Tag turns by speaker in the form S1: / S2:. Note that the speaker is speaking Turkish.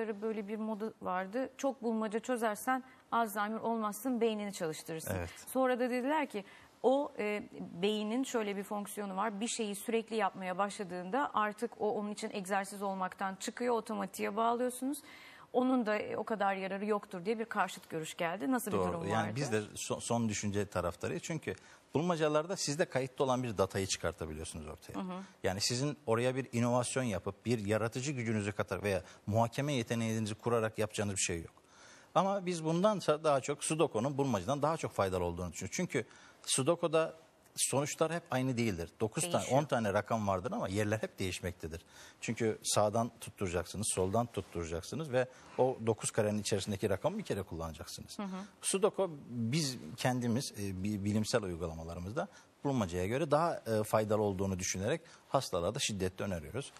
S1: ara böyle bir moda vardı. Çok bulmaca çözersen Alzheimer olmazsın beynini çalıştırırsın. Evet. Sonra da dediler ki o e, beynin şöyle bir fonksiyonu var. Bir şeyi sürekli yapmaya başladığında artık o onun için egzersiz olmaktan çıkıyor otomatiğe bağlıyorsunuz onun da o kadar yararı yoktur diye bir karşıt görüş geldi. Nasıl Doğru. bir durum yani vardı? Yani biz
S2: de
S3: son, son düşünce taraftarıyız. Çünkü bulmacalarda sizde kayıtlı olan bir datayı çıkartabiliyorsunuz ortaya. Hı hı. Yani sizin oraya bir inovasyon yapıp bir yaratıcı gücünüzü katar veya muhakeme yeteneğinizi kurarak yapacağınız bir şey yok. Ama biz bundansa daha çok Sudoku'nun bulmacadan daha çok faydalı olduğunu düşünüyoruz. Çünkü Sudoku'da sonuçlar hep aynı değildir. 9 tane 10 tane rakam vardır ama yerler hep değişmektedir. Çünkü sağdan tutturacaksınız, soldan tutturacaksınız ve o 9 karenin içerisindeki rakamı bir kere kullanacaksınız. Hı hı. Sudoku biz kendimiz e, bilimsel uygulamalarımızda bulmacaya göre daha e, faydalı olduğunu düşünerek hastalara da şiddetle öneriyoruz.